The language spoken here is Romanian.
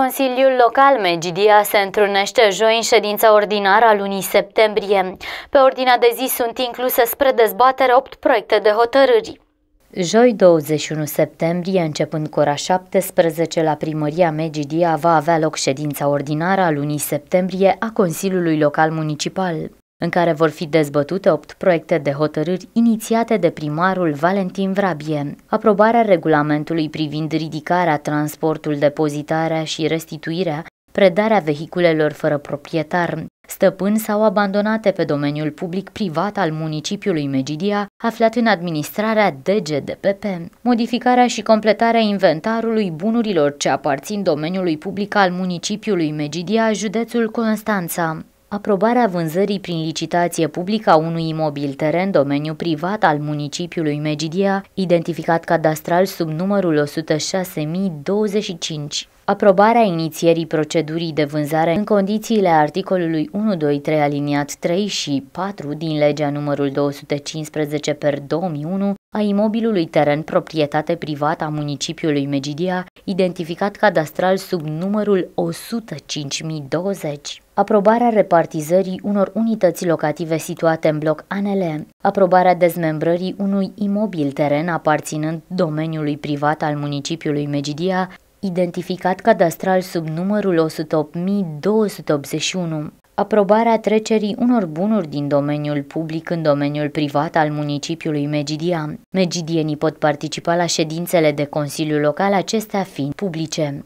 Consiliul Local Megidia se întrunește joi în ședința ordinară a lunii septembrie. Pe ordinea de zi sunt incluse spre dezbatere 8 proiecte de hotărâri. Joi 21 septembrie, începând cu ora 17, la primăria Megidia va avea loc ședința ordinară a lunii septembrie a Consiliului Local Municipal în care vor fi dezbătute opt proiecte de hotărâri inițiate de primarul Valentin Vrabie. Aprobarea regulamentului privind ridicarea, transportul, depozitarea și restituirea, predarea vehiculelor fără proprietar, stăpân sau abandonate pe domeniul public-privat al municipiului Megidia, aflat în administrarea DGDPP, modificarea și completarea inventarului bunurilor ce aparțin domeniului public al municipiului Megidia, județul Constanța. Aprobarea vânzării prin licitație publică a unui imobil teren domeniu privat al municipiului Megidia, identificat cadastral sub numărul 106025. Aprobarea inițierii procedurii de vânzare în condițiile articolului 123 aliniat 3 și 4 din legea numărul 215 per 2001 a imobilului teren proprietate privată a municipiului Megidia, identificat cadastral sub numărul 105020 aprobarea repartizării unor unități locative situate în bloc ANL, aprobarea dezmembrării unui imobil teren aparținând domeniului privat al municipiului Megidia, identificat cadastral sub numărul 108281, aprobarea trecerii unor bunuri din domeniul public în domeniul privat al municipiului Megidia. Megidienii pot participa la ședințele de Consiliu Local, acestea fiind publice.